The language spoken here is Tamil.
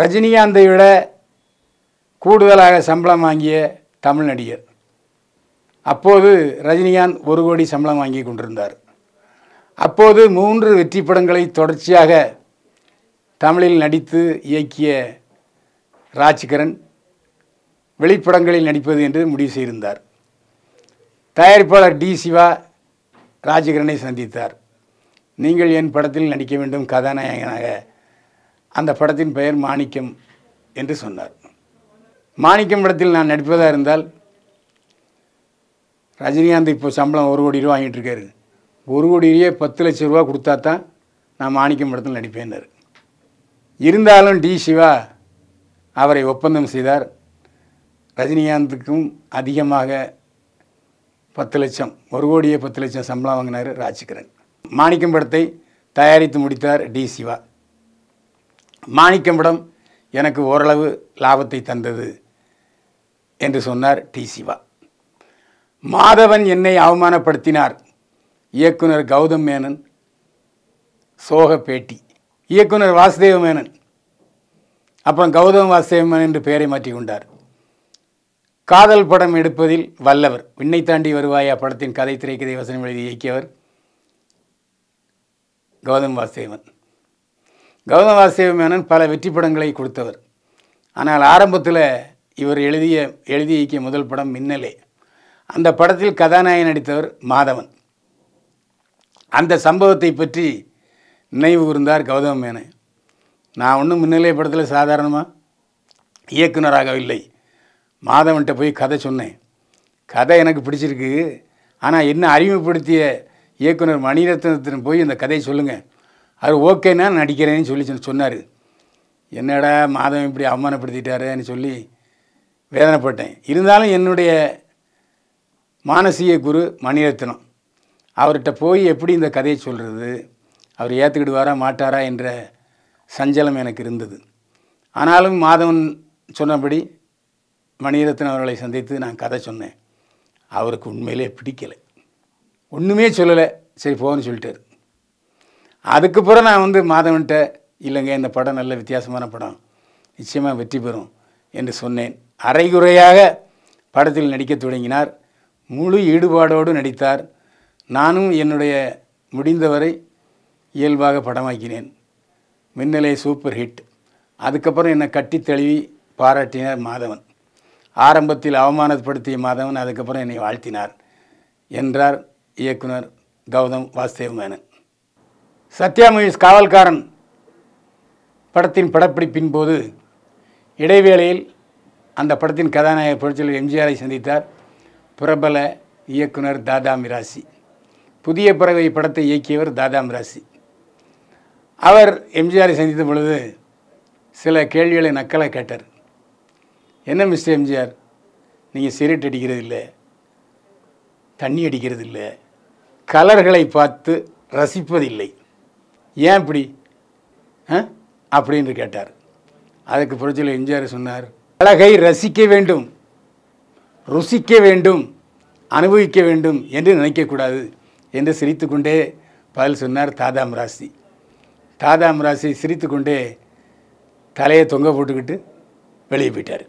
ரஜினிகாந்தை விட கூடுதலாக சம்பளம் வாங்கிய தமிழ் நடிகர் அப்போது ரஜினிகாந்த் ஒரு கோடி சம்பளம் வாங்கி கொண்டிருந்தார் அப்போது மூன்று வெற்றி படங்களை தொடர்ச்சியாக தமிழில் நடித்து இயக்கிய ராஜ்கரன் வெளிப்படங்களில் நடிப்பது என்று முடிவு செய்திருந்தார் தயாரிப்பாளர் டி சிவா ராஜகிரனை சந்தித்தார் நீங்கள் என் படத்தில் நடிக்க வேண்டும் கதாநாயகனாக அந்த படத்தின் பெயர் மாணிக்கம் என்று சொன்னார் மாணிக்கம் படத்தில் நான் நடிப்பதாக இருந்தால் ரஜினிகாந்த் இப்போ சம்பளம் ஒரு கோடி ரூபா வாங்கிட்டு இருக்காரு ஒரு கோடியே பத்து லட்சம் ரூபா கொடுத்தா தான் நான் மாணிக்கம் படத்தில் நடிப்பேன்னாரு இருந்தாலும் டி சிவா அவரை ஒப்பந்தம் செய்தார் ரஜினிகாந்துக்கும் அதிகமாக பத்து லட்சம் ஒரு கோடியே பத்து லட்சம் சம்பளம் வாங்கினார் ராஜ்கிரண் மாணிக்கம் படத்தை தயாரித்து முடித்தார் டி சிவா மாணிக்கம்பிடம் எனக்கு ஓரளவு லாபத்தை தந்தது என்று சொன்னார் டி சிவா மாதவன் என்னை அவமானப்படுத்தினார் இயக்குனர் கௌதம் மேனன் சோக பேட்டி இயக்குனர் வாசுதேவ மேனன் அப்புறம் கௌதம் வாசுதேவ மேனன் என்று பெயரை மாற்றிக்கொண்டார் காதல் படம் எடுப்பதில் வல்லவர் விண்ணை தாண்டி வருவாயா படத்தின் கதை திரைக்கதை வசனம் எழுதி இயக்கியவர் கௌதம் வாசுதேவன் கௌதம் வாசுதேவமேனன் பல வெற்றி படங்களை கொடுத்தவர் ஆனால் ஆரம்பத்தில் இவர் எழுதிய எழுதி இயக்கிய முதல் படம் மின்னலே அந்த படத்தில் கதாநாயகன் நடித்தவர் மாதவன் அந்த சம்பவத்தை பற்றி நினைவு கூர்ந்தார் கௌதம மேனன் நான் ஒன்றும் மின்னலே படத்தில் சாதாரணமாக இயக்குனராக இல்லை மாதவன்கிட்ட போய் கதை சொன்னேன் கதை எனக்கு பிடிச்சிருக்கு ஆனால் என்ன அறிமுகப்படுத்திய இயக்குனர் மணிரத்னத்தின் போய் இந்த கதையை சொல்லுங்கள் அவர் ஓகேன்னா நடிக்கிறேன்னு சொல்லி சொன்னார் என்னடா மாதம் இப்படி அவமானப்படுத்திட்டாருன்னு சொல்லி வேதனைப்பட்டேன் இருந்தாலும் என்னுடைய மானசீக குரு மணிரத்னம் அவர்கிட்ட போய் எப்படி இந்த கதையை சொல்கிறது அவர் ஏற்றுக்கிடுவாரா மாட்டாரா என்ற சஞ்சலம் எனக்கு இருந்தது ஆனாலும் மாதவன் சொன்னபடி மணிரத்னம் அவர்களை சந்தித்து நான் கதை சொன்னேன் அவருக்கு உண்மையிலே பிடிக்கலை ஒன்றுமே சொல்லலை சரி போகணும்னு சொல்லிட்டார் அதுக்கப்புறம் நான் வந்து மாதவன்கிட்ட இல்லைங்க இந்த படம் நல்ல வித்தியாசமான படம் நிச்சயமாக வெற்றி பெறும் என்று சொன்னேன் அரைகுறையாக படத்தில் நடிக்க தொடங்கினார் முழு ஈடுபாடோடு நடித்தார் நானும் என்னுடைய முடிந்தவரை இயல்பாக படமாக்கினேன் மின்னலை சூப்பர் ஹிட் அதுக்கப்புறம் என்னை கட்டி தழுவி பாராட்டினார் மாதவன் ஆரம்பத்தில் அவமானப்படுத்திய மாதவன் அதுக்கப்புறம் என்னை வாழ்த்தினார் என்றார் இயக்குனர் கௌதம் வாசுதேவ் மேனன் சத்யாமகேஷ் காவல்காரன் படத்தின் படப்பிடிப்பின் போது இடைவேளையில் அந்த படத்தின் கதாநாயகர் புரட்சியில் எம்ஜிஆரை சந்தித்தார் பிரபல இயக்குனர் தாதா மிராசி புதிய பிறவை படத்தை இயக்கியவர் தாதா மிராசி அவர் எம்ஜிஆரை சந்தித்த பொழுது சில கேள்விகளை நக்கலாக கேட்டார் என்ன மிஸ்டர் எம்ஜிஆர் நீங்கள் சிகரெட் அடிக்கிறது இல்லை தண்ணி அடிக்கிறது இல்லை கலர்களை பார்த்து ரசிப்பதில்லை ஏன் இப்படி அப்படின்னு கேட்டார் அதுக்கு புரட்சியில் எம்ஜிஆர் சொன்னார் அழகை ரசிக்க வேண்டும் ருசிக்க வேண்டும் அனுபவிக்க வேண்டும் என்று நினைக்கக்கூடாது என்று சிரித்து கொண்டே பதில் சொன்னார் தாதாம் ராசி தாதாம் ராசி சிரித்து கொண்டே தலையை தொங்க போட்டுக்கிட்டு வெளியே போயிட்டார்